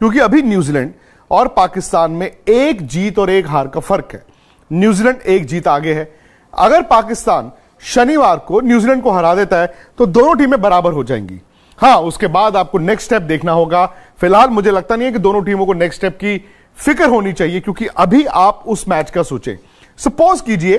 क्योंकि अभी न्यूजीलैंड और पाकिस्तान में एक जीत और एक हार का फर्क है न्यूजीलैंड एक जीत आगे है अगर पाकिस्तान शनिवार को न्यूजीलैंड को हरा देता है तो दोनों टीमें बराबर हो जाएंगी हाँ उसके बाद आपको नेक्स्ट स्टेप देखना होगा फिलहाल मुझे लगता नहीं है कि दोनों टीमों को नेक्स्ट स्टेप की फिक्र होनी चाहिए क्योंकि अभी आप उस मैच का सोचें सपोज कीजिए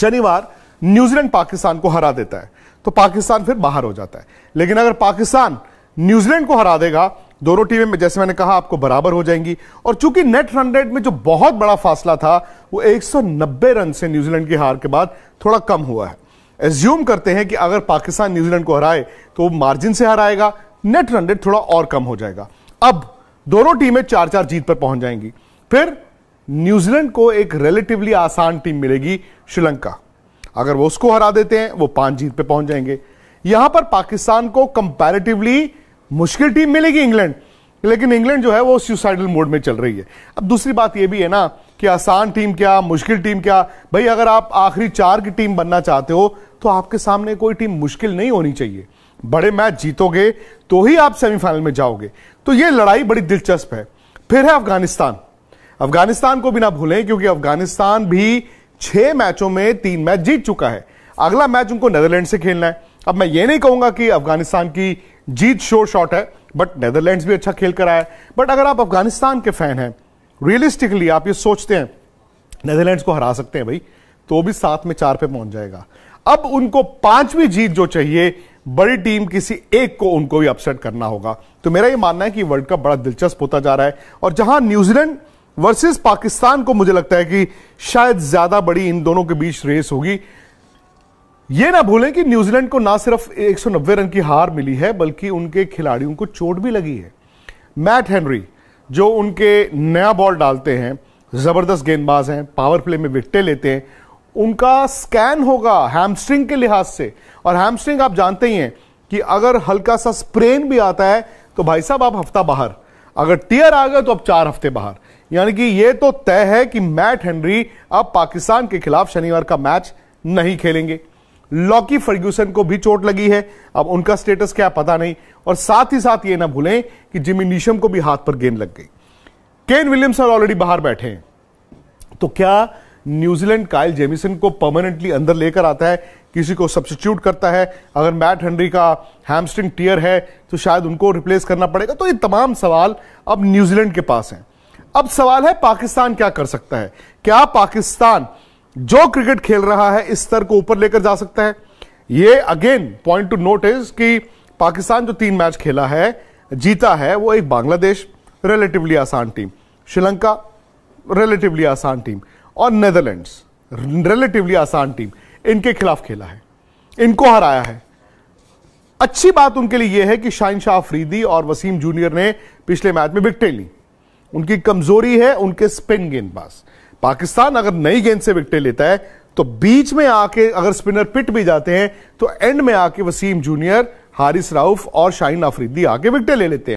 शनिवार न्यूजीलैंड पाकिस्तान को हरा देता है तो पाकिस्तान फिर बाहर हो जाता है लेकिन अगर पाकिस्तान न्यूजीलैंड को हरा देगा दोनों टीमें में जैसे मैंने कहा आपको बराबर हो जाएंगी और चूंकि नेट रन रेट में जो बहुत बड़ा फासला था वो 190 रन से न्यूजीलैंड की हार के बाद थोड़ा कम हुआ है एज्यूम करते हैं कि अगर पाकिस्तान न्यूजीलैंड को हराए तो वो मार्जिन से हराएगा नेट रन रेट थोड़ा और कम हो जाएगा अब दोनों टीमें चार चार जीत पर पहुंच जाएंगी फिर न्यूजीलैंड को एक रिलेटिवली आसान टीम मिलेगी श्रीलंका अगर वो उसको हरा देते हैं वो पांच जीत पर पहुंच जाएंगे यहां पर पाकिस्तान को कंपैरेटिवली मुश्किल टीम मिलेगी इंग्लैंड लेकिन इंग्लैंड जो है वो सुसाइडल मोड में चल रही है अब दूसरी बात ये भी है ना कि आसान टीम क्या मुश्किल टीम क्या भाई अगर आप आखिरी चार की टीम बनना चाहते हो तो आपके सामने कोई टीम मुश्किल नहीं होनी चाहिए बड़े मैच जीतोगे तो ही आप सेमीफाइनल में जाओगे तो ये लड़ाई बड़ी दिलचस्प है फिर है अफगानिस्तान अफगानिस्तान को भी ना भूलें क्योंकि अफगानिस्तान भी छह मैचों में तीन मैच जीत चुका है अगला मैच उनको नेदरलैंड से खेलना है अब मैं ये नहीं कहूंगा कि अफगानिस्तान की जीत शोर शॉट है बट नेदरलैंड्स भी अच्छा खेल कर आया है बट अगर आप अफगानिस्तान के फैन हैं रियलिस्टिकली आप ये सोचते हैं नेदरलैंड्स को हरा सकते हैं भाई तो भी सात में चार पे पहुंच जाएगा अब उनको पांचवी जीत जो चाहिए बड़ी टीम किसी एक को उनको भी अपसेट करना होगा तो मेरा ये मानना है कि वर्ल्ड कप बड़ा दिलचस्प होता जा रहा है और जहां न्यूजीलैंड वर्सेस पाकिस्तान को मुझे लगता है कि शायद ज्यादा बड़ी इन दोनों के बीच रेस होगी ये ना भूलें कि न्यूजीलैंड को ना सिर्फ 190 रन की हार मिली है बल्कि उनके खिलाड़ियों को चोट भी लगी है मैट हेनरी जो उनके नया बॉल डालते हैं ज़बरदस्त गेंदबाज हैं पावर प्ले में विकटे लेते हैं उनका स्कैन होगा हैमस्ट्रिंग के लिहाज से और हैमस्ट्रिंग आप जानते ही हैं कि अगर हल्का सा स्प्रेन भी आता है तो भाई साहब आप हफ्ता बाहर अगर टीयर आ गए तो आप चार हफ्ते बाहर यानी कि यह तो तय है कि मैट हेनरी अब पाकिस्तान के खिलाफ शनिवार का मैच नहीं खेलेंगे लॉकी फर्ग्यूसन को भी चोट लगी है अब उनका स्टेटस क्या पता नहीं और साथ ही साथ ये ना भूलें कि जिमी नीशम को भी हाथ पर गेंद लग गई केन विलियम्स और ऑलरेडी बाहर बैठे हैं तो क्या न्यूजीलैंड काइल जेमिसन को परमानेंटली अंदर लेकर आता है किसी को सब्सिट्यूट करता है अगर मैट हेनरी का हैमस्ट्रिंग टीयर है तो शायद उनको रिप्लेस करना पड़ेगा तो ये तमाम सवाल अब न्यूजीलैंड के पास हैं अब सवाल है पाकिस्तान क्या कर सकता है क्या पाकिस्तान जो क्रिकेट खेल रहा है इस स्तर को ऊपर लेकर जा सकता है ये again point to note is कि पाकिस्तान जो तीन मैच खेला है जीता है वो एक बांग्लादेश रिलेटिवली आसान टीम श्रीलंका रिलेटिवली आसान टीम और नेदरलैंड्स रिलेटिवली आसान टीम इनके खिलाफ खेला है इनको हराया है अच्छी बात उनके लिए यह है कि शाहिन शाह अफरीदी और वसीम जूनियर ने पिछले मैच में विकटें ली उनकी कमजोरी है उनके स्पिन गेंदबाज पाकिस्तान अगर नई गेंद से विकटे लेता है तो बीच में आके अगर स्पिनर पिट भी जाते हैं तो एंड में आके वसीम जूनियर हारिस राउफ और शाहीन आफरीदी आके विकटे ले लेते हैं